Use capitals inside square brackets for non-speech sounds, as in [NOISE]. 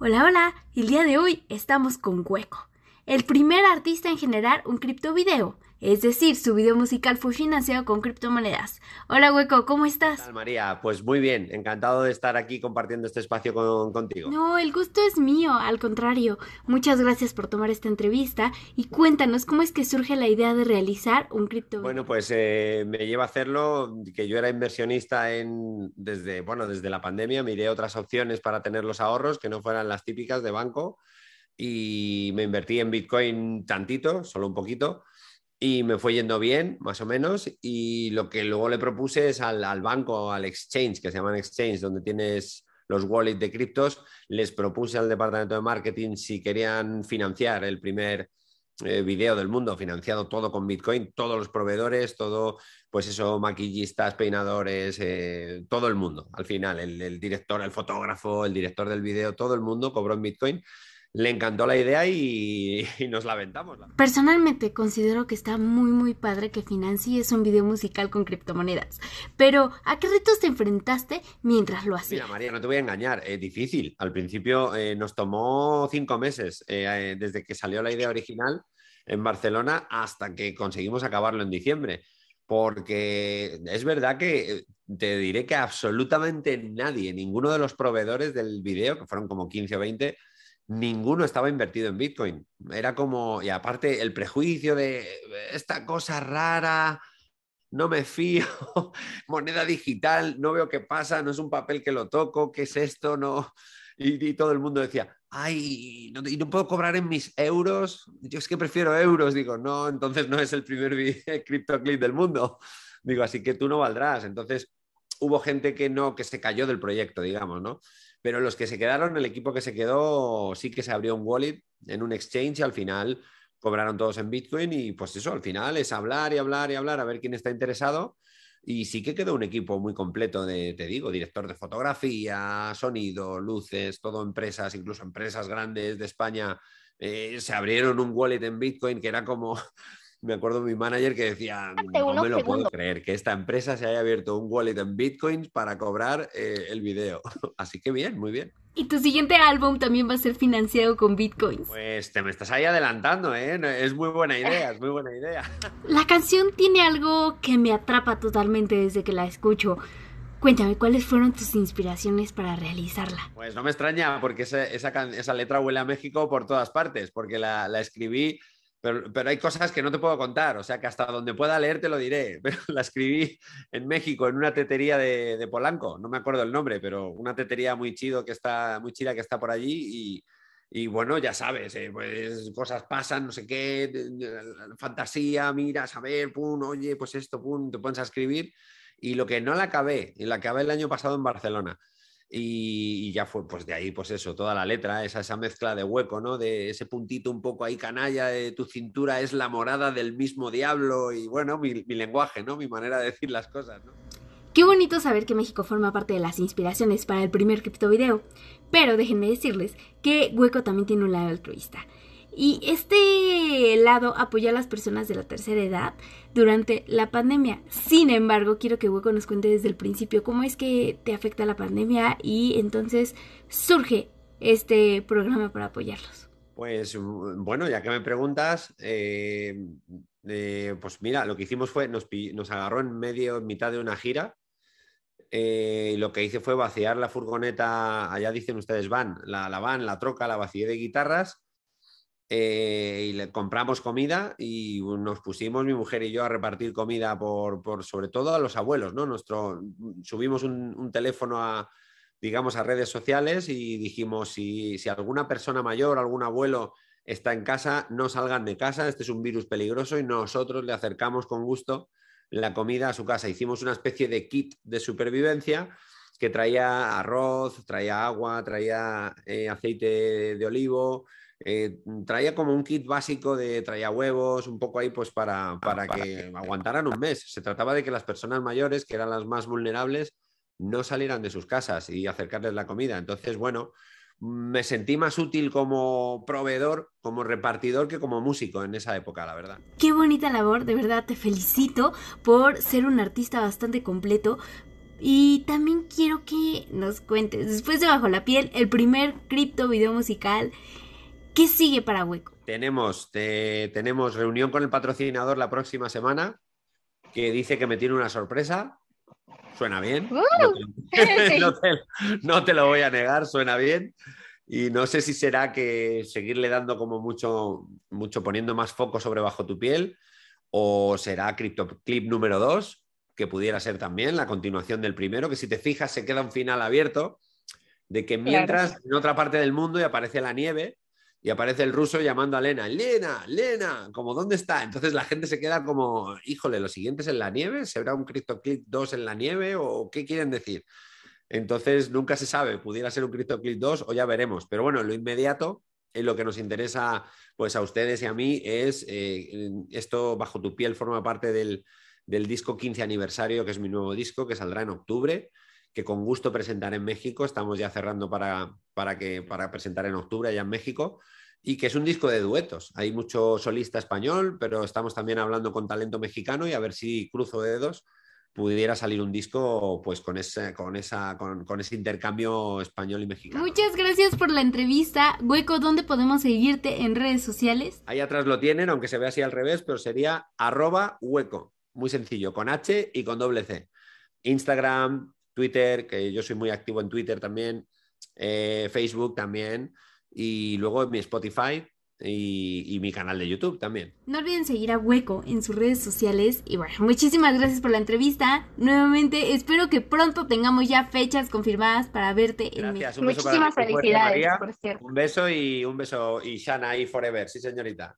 Hola, hola, el día de hoy estamos con Hueco, el primer artista en generar un criptovideo es decir, su video musical fue financiado con criptomonedas. Hola Hueco, ¿cómo estás? María, pues muy bien, encantado de estar aquí compartiendo este espacio contigo. No, el gusto es mío, al contrario. Muchas gracias por tomar esta entrevista y cuéntanos cómo es que surge la idea de realizar un cripto. Bueno, pues eh, me lleva a hacerlo que yo era inversionista en desde, bueno, desde la pandemia, miré otras opciones para tener los ahorros que no fueran las típicas de banco y me invertí en Bitcoin tantito, solo un poquito, y me fue yendo bien, más o menos, y lo que luego le propuse es al, banco, al exchange, que se llaman exchange, donde tienes los wallets de criptos, les propuse al departamento de marketing si querían financiar el primer eh, video del mundo, financiado todo con Bitcoin, todos los proveedores, todo, pues eso, maquillistas, peinadores, eh, todo el mundo. Al final, el, el director, el fotógrafo, el director del video, todo el mundo cobró en Bitcoin le encantó la idea y, [LAUGHS] nos la aventamos. Personalmente considero que está muy muy padre que Financi es un video musical con criptomonedas, pero ¿a qué retos te enfrentaste mientras lo hacías? Mira María, no te voy a engañar, es difícil. Al principio eh, nos tomó cinco meses eh, eh, desde que salió la idea original en Barcelona hasta que conseguimos acabarlo en diciembre. Porque es verdad que te diré que absolutamente nadie, ninguno de los proveedores del video, que fueron como 15 o 20, ninguno estaba invertido en Bitcoin. Era como, y aparte el prejuicio de esta cosa rara, no me fío, [LAUGHS] moneda digital, no veo qué pasa, no es un papel que lo toco, ¿qué es esto? No. Y, todo el mundo decía, ay, y no puedo cobrar en mis euros, yo es que prefiero euros, digo, no, entonces no es el primer [LAUGHS] criptoclip del mundo. Digo, así que tú no valdrás. Entonces, hubo gente que no, que se cayó del proyecto, digamos, ¿no? pero los que se quedaron, el equipo que se quedó, sí que se abrió un wallet en un exchange y al final cobraron todos en Bitcoin y pues eso, al final es hablar y hablar y hablar a ver quién está interesado. Y sí que quedó un equipo muy completo de, te digo, director de fotografía, sonido, luces, todo empresas, incluso empresas grandes de España, eh, se abrieron un wallet en Bitcoin que era como, me acuerdo de mi manager que decía, no me lo puedo creer, que esta empresa se haya abierto un wallet en bitcoins para cobrar eh, el video. [LAUGHS] Así que bien, muy bien. ¿Y tu siguiente álbum también va a ser financiado con bitcoins? Pues te me estás ahí adelantando, ¿eh? Es muy buena idea, es muy buena idea. [LAUGHS] La canción tiene algo que me atrapa totalmente desde que la escucho. Cuéntame, ¿cuáles fueron tus inspiraciones para realizarla? Pues no me extraña, porque esa, letra huele a México por todas partes, porque la escribí pero, hay cosas que no te puedo contar, o sea que hasta donde pueda leer te lo diré. [LAUGHS] Pero la escribí en México, en una tetería de, Polanco, no me acuerdo el nombre, pero una tetería muy chido que está, muy chida que está por allí y, bueno, ya sabes, eh, pues cosas pasan, no sé qué, fantasía, miras, a ver, oye, pues esto, pum, te pones a escribir. Y lo que no la acabé, la acabé el año pasado en Barcelona y, ya fue, pues de ahí, pues eso, toda la letra, esa, esa mezcla de hueco, ¿no? De ese puntito un poco ahí canalla, de tu cintura es la morada del mismo diablo y bueno, mi, mi lenguaje, ¿no? Mi manera de decir las cosas, ¿no? Qué bonito saber que México forma parte de las inspiraciones para el primer criptovideo, pero déjenme decirles que Hueco también tiene un lado altruista. Y este lado apoya a las personas de la tercera edad durante la pandemia. Sin embargo, quiero que Hueco nos cuente desde el principio cómo es que te afecta la pandemia y entonces surge este programa para apoyarlos. Pues bueno, ya que me preguntas, eh, eh, pues mira, lo que hicimos fue, nos, nos, agarró en medio, en mitad de una gira. Eh, lo que hice fue vaciar la furgoneta, allá dicen ustedes van, la, la van, la troca, la vacié de guitarras eh, y le compramos comida y nos pusimos mi mujer y yo a repartir comida por, sobre todo a los abuelos, ¿no? Mm, subimos un, teléfono a, digamos, a redes sociales y dijimos, si, alguna persona mayor, algún abuelo está en casa, no salgan de casa, este es un virus peligroso y nosotros le acercamos con gusto la comida a su casa. Hicimos una especie de kit de supervivencia que traía arroz, traía agua, traía eh, aceite de olivo, eh, traía como un kit básico de traía huevos, un poco ahí pues para, ah, para, que, que aguantaran un mes. Se trataba de que las personas mayores, que eran las más vulnerables, no salieran de sus casas y acercarles la comida. Entonces, bueno, me sentí más útil como proveedor, como repartidor que como músico en esa época, la verdad. Qué bonita labor, de verdad te felicito por ser un artista bastante completo. Y también quiero que nos cuentes, después de Bajo la Piel, el primer cripto video musical ¿Qué sigue para Hueco? Tenemos, tenemos reunión con el patrocinador la próxima semana, que dice que me tiene una sorpresa. Suena bien. no, te, lo voy a negar, suena bien. Y no sé si será que seguirle dando como mucho, mucho poniendo más foco sobre bajo tu piel, o será Clip número dos que pudiera ser también la continuación del primero, que si te fijas se queda un final abierto de que mientras en otra parte del mundo y aparece la nieve y aparece el ruso llamando a Lena, Lena, Lena, como ¿dónde está? Entonces la gente se queda como, híjole, ¿los siguientes en la nieve? ¿Se verá un CryptoClick 2 en la nieve o qué quieren decir? Entonces nunca se sabe, pudiera ser un CryptoClick 2 o ya veremos, pero bueno, lo inmediato en lo que nos interesa pues a ustedes y a mí es eh, esto bajo tu piel forma parte del, del disco 15 aniversario, que es mi nuevo disco, que saldrá en octubre que con gusto presentaré en México. Estamos ya cerrando para, para, que, para presentar en octubre allá en México y que es un disco de duetos. Hay mucho solista español, pero estamos también hablando con talento mexicano y a ver si cruzo dedos pudiera salir un disco pues con ese, con esa, con, con ese intercambio español y mexicano. Muchas gracias por la entrevista. Hueco, ¿dónde podemos seguirte en redes sociales? Ahí atrás lo tienen, aunque se ve así al revés, pero sería arroba hueco. Muy sencillo, con H y con doble C. Instagram, Twitter, que yo soy muy activo en Twitter también, eh, Facebook también y luego mi Spotify y, mi canal de YouTube también. No olviden seguir a Hueco en sus redes sociales y bueno, muchísimas gracias por la entrevista. Nuevamente espero que pronto tengamos ya fechas confirmadas para verte en México. Muchísimas felicidades, Un beso y un beso y Shana y Forever, sí señorita.